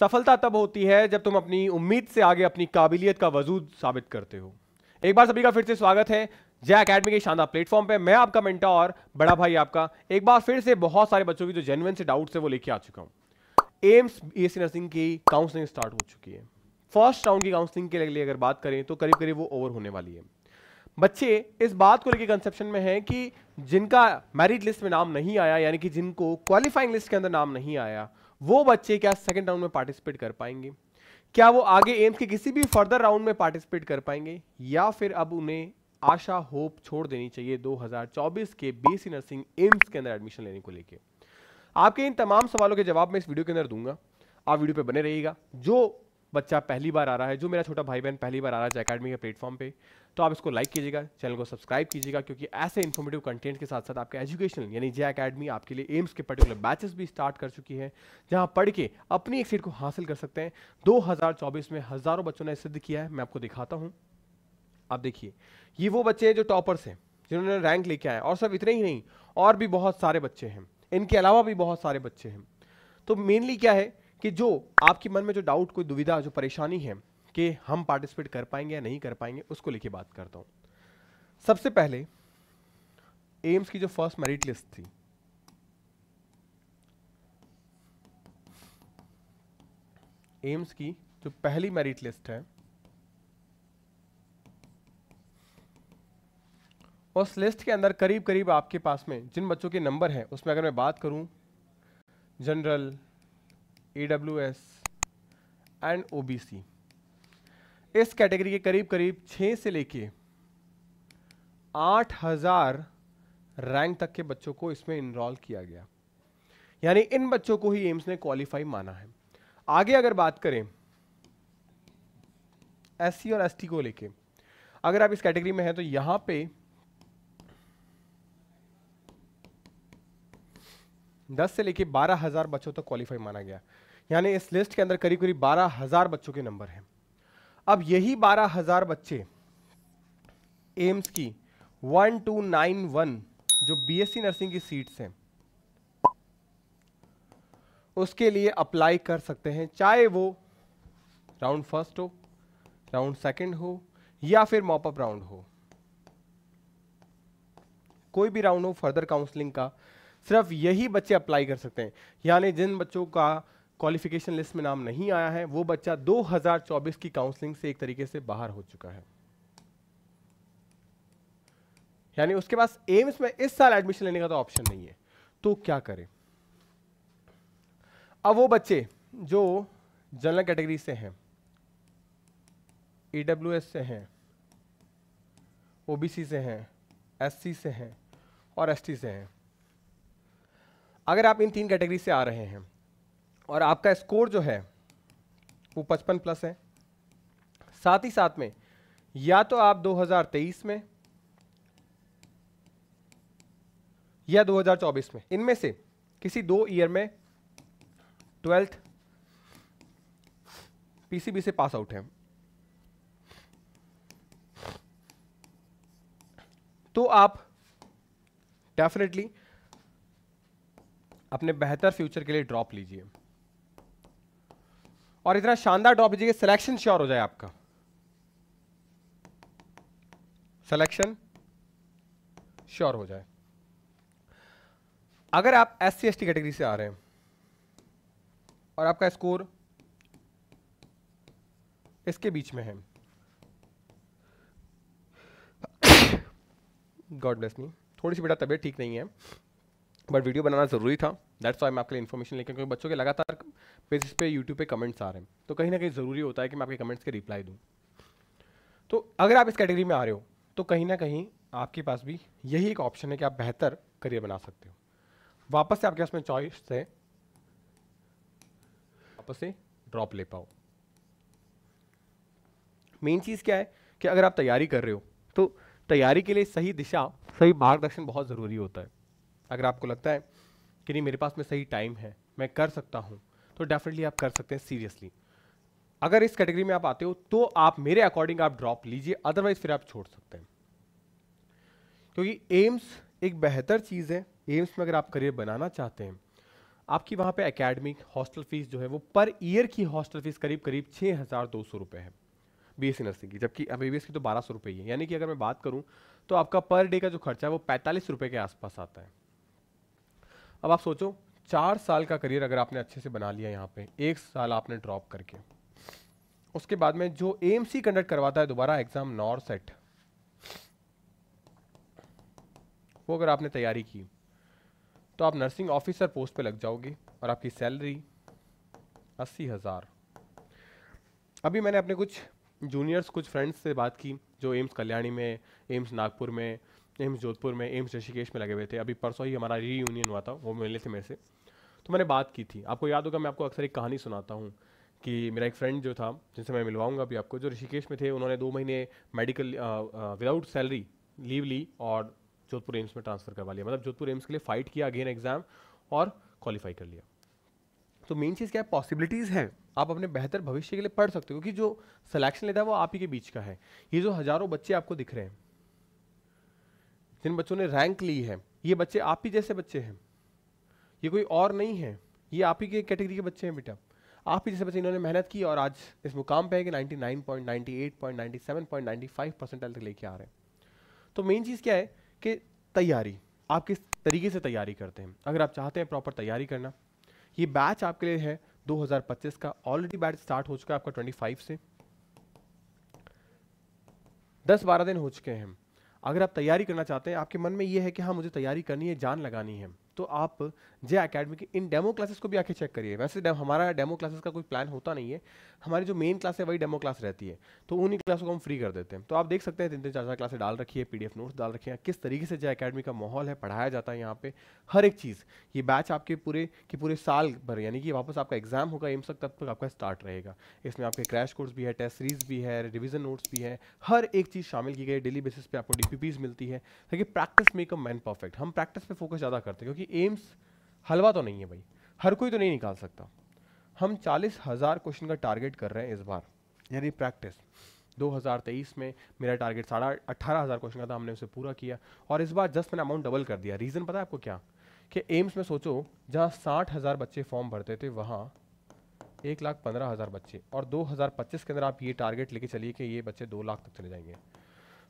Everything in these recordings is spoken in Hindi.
सफलता तब होती है जब तुम अपनी उम्मीद से आगे अपनी काबिलियत का वजूद साबित करते हो एक बार सभी का फिर से स्वागत है जय अकेडमी के शानदार प्लेटफॉर्म पे मैं आपका मिनटा और बड़ा भाई आपका एक बार फिर से बहुत सारे बच्चों की जो जेनुअन से डाउट्स है वो लेके आ चुका हूँ एम्स बी एस नर्सिंग की काउंसलिंग स्टार्ट हो चुकी है फर्स्ट राउंड की काउंसलिंग के लिए अगर बात करें तो करीब करीब वो ओवर होने वाली है बच्चे इस बात को लेकर कंसेप्शन में है कि जिनका मैरिट लिस्ट में नाम नहीं आया यानी कि जिनको क्वालिफाइंग लिस्ट के अंदर नाम नहीं आया वो बच्चे क्या सेकेंड राउंड में पार्टिसिपेट कर पाएंगे क्या वो आगे एम्स के किसी भी फर्दर राउंड में पार्टिसिपेट कर पाएंगे या फिर अब उन्हें आशा होप छोड़ देनी चाहिए 2024 के बीसी नर्सिंग एम्स के अंदर एडमिशन लेने को लेके आपके इन तमाम सवालों के जवाब मैं इस वीडियो के अंदर दूंगा आप वीडियो पे बने रहिएगा जो बच्चा पहली बार आ रहा है जो मेरा छोटा भाई बहन पहली बार आ रहा है अकेडमी के प्लेटफॉर्म पे तो आप इसको लाइक कीजिएगा चैनल को सब्सक्राइब कीजिएगा क्योंकि ऐसे इन्फॉर्मेटिव कंटेंट के साथ साथ आपके एजुकेशनल यानी जे अकेडमी आपके लिए एम्स के पर्टिकुलर बैचेस भी स्टार्ट कर चुकी है जहाँ पढ़ के अपनी एक सीट को हासिल कर सकते हैं 2024 में हज़ारों बच्चों ने सिद्ध किया है मैं आपको दिखाता हूँ आप देखिए ये वो बच्चे हैं जो टॉपर्स हैं जिन्होंने रैंक लेके आए और सब इतने ही नहीं और भी बहुत सारे बच्चे हैं इनके अलावा भी बहुत सारे बच्चे हैं तो मेनली क्या है कि जो आपके मन में जो डाउट कोई दुविधा जो परेशानी है कि हम पार्टिसिपेट कर पाएंगे या नहीं कर पाएंगे उसको लेके बात करता हूँ सबसे पहले एम्स की जो फर्स्ट मेरिट लिस्ट थी एम्स की जो पहली मेरिट लिस्ट है उस लिस्ट के अंदर करीब करीब आपके पास में जिन बच्चों के नंबर हैं उसमें अगर मैं बात करूं general E W S and O B C इस कैटेगरी के करीब करीब छः से लेके आठ हज़ार रैंक तक के बच्चों को इसमें इनरोल किया गया यानी इन बच्चों को ही एम्स ने क्वालिफाई माना है आगे अगर बात करें एस और एस को लेके अगर आप इस कैटेगरी में हैं तो यहां पे दस से लेके बारह हजार बच्चों तक तो क्वालिफाई माना गया यानी इस लिस्ट के अंदर करीब करीब बारह हजार बच्चों के नंबर हैं अब यही बारह हजार बच्चे एम्स की वन टू नाइन वन जो बीएससी नर्सिंग की सीट्स हैं उसके लिए अप्लाई कर सकते हैं चाहे वो राउंड फर्स्ट हो राउंड सेकंड हो या फिर मॉपअप राउंड हो कोई भी राउंड हो फर्दर काउंसलिंग का सिर्फ यही बच्चे अप्लाई कर सकते हैं यानी जिन बच्चों का क्वालिफिकेशन लिस्ट में नाम नहीं आया है वो बच्चा 2024 की काउंसलिंग से एक तरीके से बाहर हो चुका है यानी उसके पास एम्स में इस साल एडमिशन लेने का तो ऑप्शन नहीं है तो क्या करें अब वो बच्चे जो जनरल कैटेगरी से हैं ईडब्ल्यू से हैं ओबीसी से हैं एससी से हैं और एसटी से हैं अगर आप इन तीन कैटेगरी से आ रहे हैं और आपका स्कोर जो है वो 55 प्लस है साथ ही साथ में या तो आप 2023 में या 2024 में इनमें से किसी दो ईयर में ट्वेल्थ पीसीबी से पास आउट है तो आप डेफिनेटली अपने बेहतर फ्यूचर के लिए ड्रॉप लीजिए और इतना शानदार ड्रॉप दीजिए सिलेक्शन श्योर हो जाए आपका सिलेक्शन श्योर हो जाए अगर आप S C S T category से आ रहे हैं और आपका स्कोर इसके बीच में है गॉड ब्लेस मी थोड़ी सी बेटा तबीयत ठीक नहीं है बट वीडियो बनाना ज़रूरी था दैट्स वाई मैं आपके लिए इन्फॉर्मेशन लेकर क्योंकि बच्चों के लगातार पेज पे यूट्यूब पे कमेंट्स आ रहे हैं तो कहीं ना कहीं ज़रूरी होता है कि मैं आपके कमेंट्स के रिप्लाई दूँ तो अगर आप इस कैटेगरी में आ रहे हो तो कहीं ना कहीं आपके पास भी यही एक ऑप्शन है कि आप बेहतर करियर बना सकते हो वापस से आपके पास में चॉइस है वापस से ड्रॉप ले पाओ मेन चीज़ क्या है कि अगर आप तैयारी कर रहे हो तो तैयारी के लिए सही दिशा सही मार्गदर्शन बहुत ज़रूरी होता है अगर आपको लगता है कि नहीं मेरे पास में सही टाइम है मैं कर सकता हूँ तो डेफिनेटली आप कर सकते हैं सीरियसली अगर इस कैटेगरी में आप आते हो तो आप मेरे अकॉर्डिंग आप ड्रॉप लीजिए अदरवाइज फिर आप छोड़ सकते हैं क्योंकि एम्स एक बेहतर चीज़ है एम्स में अगर आप करियर बनाना चाहते हैं आपकी वहाँ पे एकेडमिक हॉस्टल फीस जो है वो पर ईयर की हॉस्टल फीस करीब करीब छः हज़ार दो सौ रुपये है बी एस नर्सिंग की जबकि एम बी की तो बारह सौ रुपये ही है यानी कि अगर मैं बात करूँ तो आपका पर डे का जो खर्चा है वो पैंतालीस रुपये के आसपास आता है अब आप सोचो चार साल का करियर अगर आपने अच्छे से बना लिया यहाँ पे एक साल आपने ड्रॉप करके उसके बाद में जो एम कंडक्ट करवाता है दोबारा एग्जाम नॉर सेट वो अगर आपने तैयारी की तो आप नर्सिंग ऑफिसर पोस्ट पे लग जाओगे और आपकी सैलरी अस्सी हज़ार अभी मैंने अपने कुछ जूनियर्स कुछ फ्रेंड्स से बात की जो एम्स कल्याणी में एम्स नागपुर में एम्स जोधपुर में एम्स ऋषिकेश में लगे हुए थे अभी परसों ही हमारा रीयूनियन हुआ था वो मिले थे मेरे से तो मैंने बात की थी आपको याद होगा मैं आपको अक्सर एक कहानी सुनाता हूँ कि मेरा एक फ्रेंड जो था जिनसे मैं मिलवाऊंगा अभी आपको जो ऋषिकेश में थे उन्होंने दो महीने मेडिकल विदाउट सैलरी लीव ली और जोधपुर एम्स में ट्रांसफ़र करवा लिया मतलब जोधपुर एम्स के लिए फ़ाइट किया अगेन एग्ज़ाम और क्वालिफाई कर लिया तो मेन चीज़ क्या है पॉसिबिलिटीज़ हैं आप अपने बेहतर भविष्य के लिए पढ़ सकते हो क्योंकि जो सिलेक्शन लेता है वो आप ही के बीच का है ये जो हज़ारों बच्चे आपको दिख रहे हैं जिन बच्चों ने रैंक ली है ये बच्चे आप ही जैसे बच्चे हैं ये कोई और नहीं है ये आप ही के कैटेगरी के बच्चे हैं बेटा आप ही जैसे बच्चे इन्होंने मेहनत की और आज इस मुकाम पे है कि 99.98.97.95 परसेंट तक लेके आ रहे हैं तो मेन चीज़ क्या है कि तैयारी आप किस तरीके से तैयारी करते हैं अगर आप चाहते हैं प्रॉपर तैयारी करना ये बैच आपके लिए है 2025 का ऑलरेडी बैच स्टार्ट हो चुका है आपका 25 से 10-12 दिन हो चुके हैं अगर आप तैयारी करना चाहते हैं आपके मन में ये है कि हाँ मुझे तैयारी करनी है जान लगानी है तो आप जे अकेडमी के इन डेमो क्लासेस को भी आके चेक करिए वैसे डे, हमारा डेमो क्लासेस का कोई प्लान होता नहीं है हमारी जो मेन क्लास है वही डेमो क्लास रहती है तो उन्हीं क्लासों को हम फ्री कर देते हैं तो आप देख सकते हैं तीन तीन चार चार क्लासेस डाल रखी है पी नोट्स डाल रखे हैं किस तरीके से जे अकेडमी का माहौल है पढ़ाया जाता है यहाँ पर हर एक चीज़ ये बैच आपके पूरे के पूरे साल भर यानी कि वापस आपका एग्जाम होगा एम्स तब तक आपका स्टार्ट रहेगा इसमें आपके क्रैश कोर्स भी है टेस्ट सीरीज भी है रिविजन नोट्स भी है हर एक चीज़ शामिल की गई है डेली बेसिस पर आपको डी मिलती है ताकि practice make a man perfect हम प्रैक्टिस पे फोकस ज़्यादा करते हैं क्योंकि एम्स हलवा तो नहीं है भाई हर कोई तो नहीं निकाल सकता हम चालीस हज़ार क्वेश्चन का टारगेट कर रहे हैं इस बार यानी प्रैक्टिस 2023 में मेरा टारगेट साढ़ा अट्ठारह हज़ार क्वेश्चन का था हमने उसे पूरा किया और इस बार जस्ट मैंने अमाउंट डबल कर दिया रीज़न पता है आपको क्या कि एम्स में सोचो जहाँ साठ हज़ार बच्चे फॉर्म भरते थे वहाँ एक लाख पंद्रह हज़ार बच्चे और 2025 के अंदर आप ये टारगेट लेके चलिए कि ये बच्चे दो लाख तक चले जाएंगे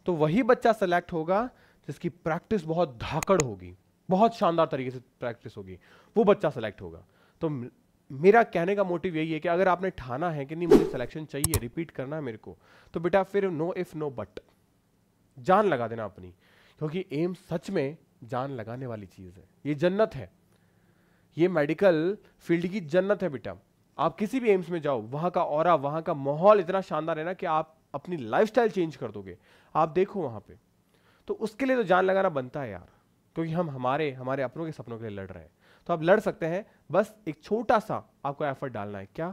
तो वही बच्चा सेलेक्ट होगा जिसकी प्रैक्टिस बहुत धाकड़ होगी बहुत शानदार तरीके से प्रैक्टिस होगी वो बच्चा सेलेक्ट होगा तो मेरा कहने का मोटिव यही है कि अगर आपने ठाना है कि नहीं मुझे सिलेक्शन चाहिए रिपीट करना है मेरे को तो बेटा फिर नो इफ नो बट जान लगा देना अपनी क्योंकि एम सच में जान लगाने वाली चीज़ है ये जन्नत है ये मेडिकल फील्ड की जन्नत है बेटा आप किसी भी एम्स में जाओ वहां का और वहां का माहौल इतना शानदार है ना कि आप अपनी लाइफ चेंज कर दोगे आप देखो वहां पे तो उसके लिए तो जान लगाना बनता है यार क्योंकि हम हमारे हमारे अपनों के सपनों के लिए लड़ रहे हैं तो आप लड़ सकते हैं बस एक छोटा सा आपको एफर्ट डालना है क्या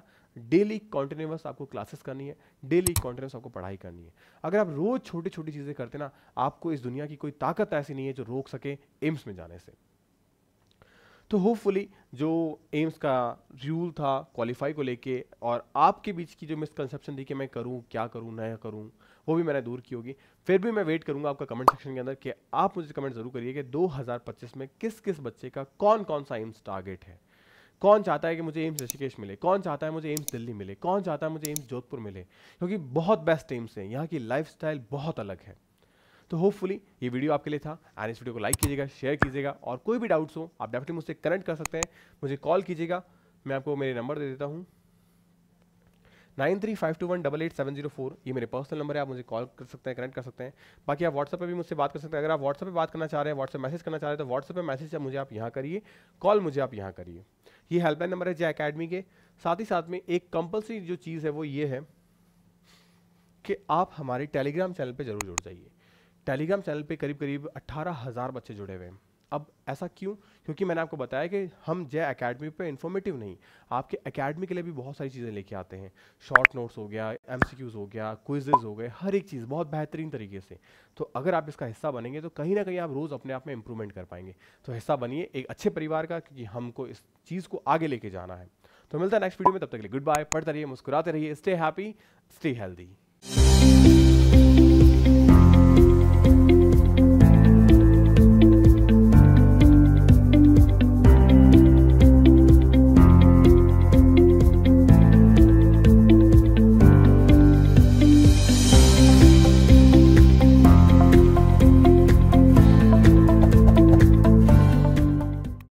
डेली कॉन्टिन्यूस आपको क्लासेस करनी है डेली कॉन्टिन्यूस आपको पढ़ाई करनी है अगर आप रोज छोटी छोटी चीज़ें करते ना आपको इस दुनिया की कोई ताकत ऐसी नहीं है जो रोक सके एम्स में जाने से तो होपफुली जो एम्स का रूल था क्वालिफाई को लेके और आपके बीच की जो मिसकनसेप्शन थी कि मैं करूं क्या करूं नया करूं वो भी मैंने दूर की होगी फिर भी मैं वेट करूंगा आपका कमेंट सेक्शन के अंदर कि आप मुझे कमेंट ज़रूर करिए कि 2025 में किस किस बच्चे का कौन कौन सा एम्स टारगेट है कौन चाहता है कि मुझे एम्स ऋषिकेश मिले कौन चाहता है मुझे एम्स दिल्ली मिले कौन चाहता है मुझे एम्स जोधपुर मिले क्योंकि बहुत बेस्ट एम्स हैं यहाँ की लाइफ बहुत अलग है तो होपफुली ये वीडियो आपके लिए था एंड इस वीडियो को लाइक कीजिएगा शेयर कीजिएगा और कोई भी डाउट्स हो आप डेफिनेटली मुझसे कनेक्ट कर सकते हैं मुझे कॉल कीजिएगा मैं आपको मेरे नंबर दे देता हूँ nine three five two one double eight seven zero four ये मेरे पर्सनल नंबर है आप मुझे कॉल कर सकते हैं कनेक्ट कर सकते हैं बाकी आप व्हाट्सएप पे भी मुझसे बात कर सकते हैं अगर आप व्हाट्सएप पे बात करना चाह रहे हैं व्हाट्सएप मैसेज करना चाह रहे हैं तो व्हाट्सएप पे मैसेज मुझे आप यहाँ करिए कॉल मुझे आप यहाँ करिए ये हेल्पलाइन नंबर है जय अकेडमी के साथ ही साथ में एक कंपलसरी जो चीज़ है वो ये है कि आप हमारे टेलीग्राम चैनल पर जरूर जुड़ जाइए टेलीग्राम चैनल पर करीब करीब अट्ठारह हज़ार बच्चे जुड़े हुए हैं अब ऐसा क्यों क्योंकि मैंने आपको बताया कि हम जय अकेडमी पे इन्फॉर्मेटिव नहीं आपके अकेडमी के लिए भी बहुत सारी चीज़ें लेके आते हैं शॉर्ट नोट्स हो गया एम हो गया क्विजेज हो गए हर एक चीज़ बहुत बेहतरीन तरीके से तो अगर आप इसका हिस्सा बनेंगे तो कहीं ना कहीं आप रोज़ अपने आप में इंप्रूवमेंट कर पाएंगे तो हिस्सा बनिए एक अच्छे परिवार का क्योंकि हमको इस चीज़ को आगे लेके जाना है तो मिलता है नेक्स्ट वीडियो में तब तक के लिए गुड बाय पढ़ते रहिए मुस्कुराते रहिए स्टे हैप्पी स्टे हेल्दी